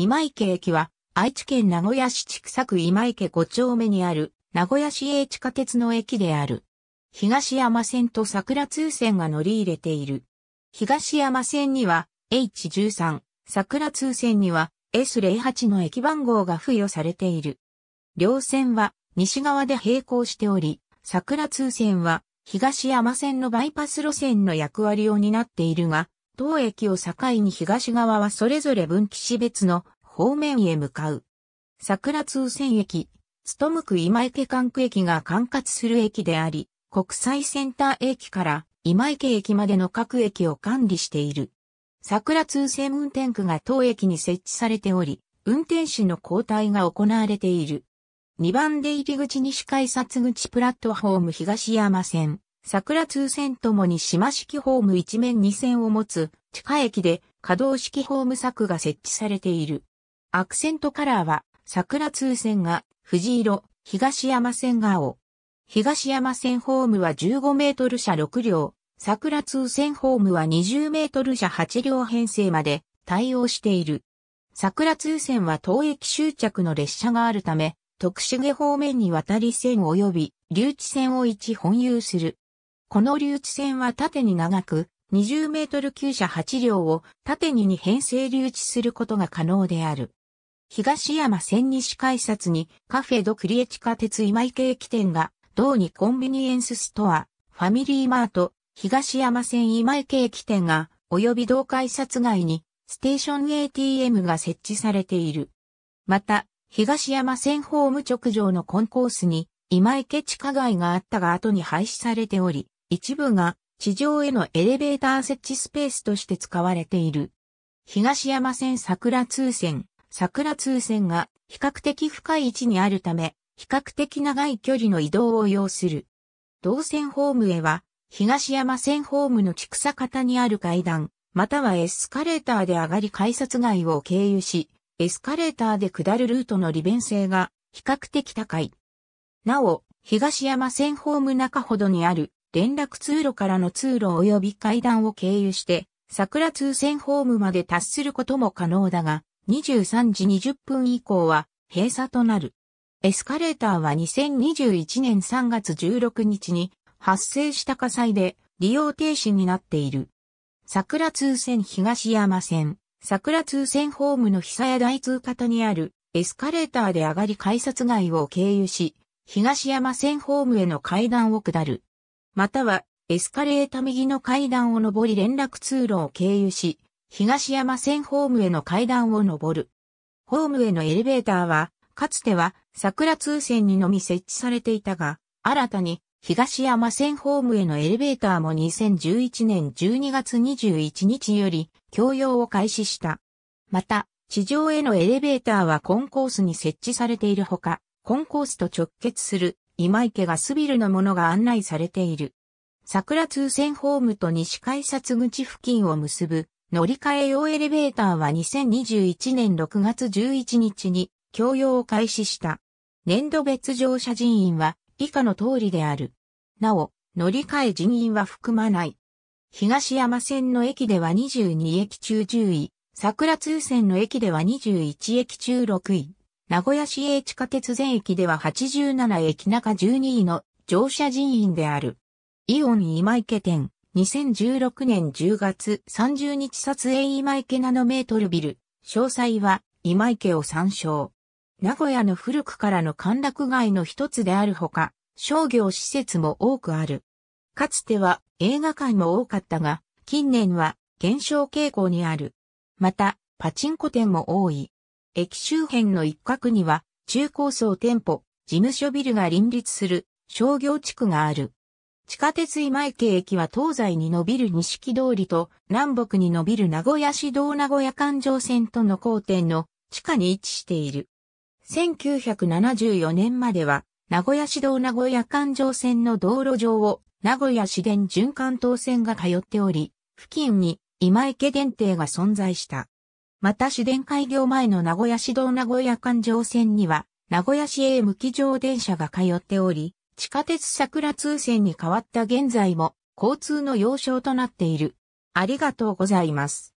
今池駅は、愛知県名古屋市千種区今池5丁目にある、名古屋市営地下鉄の駅である。東山線と桜通線が乗り入れている。東山線には、H13、桜通線には、S08 の駅番号が付与されている。両線は、西側で並行しており、桜通線は、東山線のバイパス路線の役割を担っているが、当駅を境に東側はそれぞれ分岐市別の方面へ向かう。桜通線駅、務区今池管区駅が管轄する駅であり、国際センター駅から今池駅までの各駅を管理している。桜通線運転区が当駅に設置されており、運転士の交代が行われている。2番出入り口西改札口プラットフォーム東山線。桜通線ともに島式ホーム一面二線を持つ地下駅で可動式ホーム柵が設置されている。アクセントカラーは桜通線が藤色、東山線が青。東山線ホームは15メートル車6両、桜通線ホームは20メートル車8両編成まで対応している。桜通線は当駅終着の列車があるため、徳重方面に渡り線及び留置線を一本有する。この留置線は縦に長く、20メートル級車8両を縦にに編成留置することが可能である。東山線西改札にカフェドクリエ地下鉄今池駅店が、同にコンビニエンスストア、ファミリーマート、東山線今池駅店が、及び同改札外に、ステーション ATM が設置されている。また、東山線ホーム直上のコンコースに、今池地下街があったが後に廃止されており、一部が地上へのエレベーター設置スペースとして使われている。東山線桜通線、桜通線が比較的深い位置にあるため、比較的長い距離の移動を要する。動線ホームへは、東山線ホームの千草方にある階段、またはエスカレーターで上がり改札街を経由し、エスカレーターで下るルートの利便性が比較的高い。なお、東山線ホーム中ほどにある連絡通路からの通路及び階段を経由して、桜通線ホームまで達することも可能だが、23時20分以降は閉鎖となる。エスカレーターは2021年3月16日に発生した火災で利用停止になっている。桜通線東山線、桜通線ホームの久屋台通方にあるエスカレーターで上がり改札外を経由し、東山線ホームへの階段を下る。またはエスカレータ右の階段を上り連絡通路を経由し、東山線ホームへの階段を上る。ホームへのエレベーターは、かつては桜通線にのみ設置されていたが、新たに東山線ホームへのエレベーターも2011年12月21日より供用を開始した。また、地上へのエレベーターはコンコースに設置されているほか、コンコースと直結する今池ガスビルのものが案内されている。桜通線ホームと西改札口付近を結ぶ乗り換え用エレベーターは2021年6月11日に供用を開始した。年度別乗車人員は以下の通りである。なお、乗り換え人員は含まない。東山線の駅では22駅中10位、桜通線の駅では21駅中6位。名古屋市営地下鉄全駅では87駅中12位の乗車人員である。イオン今池店、2016年10月30日撮影今池ナノメートルビル、詳細は今池を参照。名古屋の古くからの歓楽街の一つであるほか、商業施設も多くある。かつては映画館も多かったが、近年は減少傾向にある。また、パチンコ店も多い。駅周辺の一角には、中高層店舗、事務所ビルが林立する商業地区がある。地下鉄今池駅は東西に伸びる錦通りと南北に伸びる名古屋市道名古屋環状線との交点の地下に位置している。1974年までは名古屋市道名古屋環状線の道路上を名古屋市電循環東線が通っており、付近に今池電停が存在した。また市電開業前の名古屋市道名古屋環状線には、名古屋市へ無機乗電車が通っており、地下鉄桜通線に変わった現在も、交通の要衝となっている。ありがとうございます。